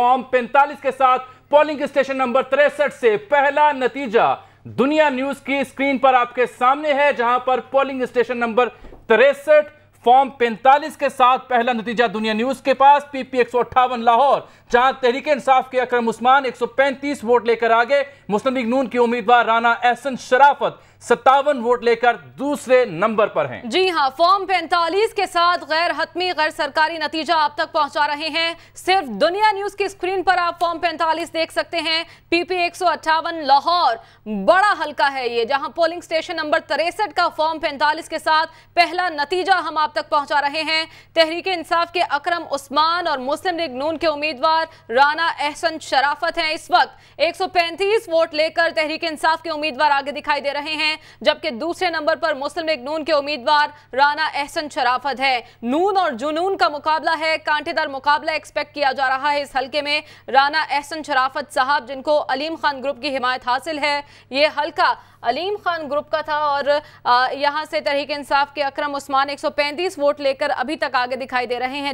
Form पैंतालीस के साथ पोलिंग स्टेशन नंबर तिरसठ से पहला नतीजा दुनिया न्यूज की स्क्रीन पर आपके सामने है जहां पर पोलिंग स्टेशन नंबर तिरसठ फॉर्म 45 के साथ पहला नतीजा दुनिया न्यूज के पास पीपी एक लाहौर जहां तहरीक इंसाफ के अक्रम उस्मान 135 वोट लेकर आगे मुस्लिम लीग नून के उम्मीदवार राना एहसन शराफत सत्तावन वोट लेकर दूसरे नंबर पर हैं। जी हाँ फॉर्म पैंतालीस के साथ गैर हतमी गैर सरकारी नतीजा आप तक पहुंचा रहे हैं सिर्फ दुनिया न्यूज की स्क्रीन पर आप फॉर्म पैंतालीस देख सकते हैं पीपी एक लाहौर बड़ा हल्का है ये जहां पोलिंग स्टेशन नंबर तिरसठ का फॉर्म पैंतालीस के साथ पहला नतीजा हम आप तक पहुंचा रहे हैं तहरीक इंसाफ के अक्रम उस्मान और मुस्लिम लीग नून के उम्मीदवार राना एहसन शराफत है इस वक्त एक वोट लेकर तहरीक इंसाफ के उम्मीदवार आगे दिखाई दे रहे हैं हैं जबकि दूसरे नंबर पर मुस्लिम लीग नून के उम्मीदवार राना एहसन शराफत है नून और जुनून का मुकाबला है कांटेदार मुकाबला एक्सपेक्ट किया जा रहा है इस हल्के में राना एहसन शराफत साहब जिनको अलीम खान ग्रुप की हिमायत हासिल है ये हल्का अलीम खान ग्रुप का था और यहाँ से तहरीक इंसाफ के अक्रम उस्मान एक वोट लेकर अभी तक आगे दिखाई दे रहे हैं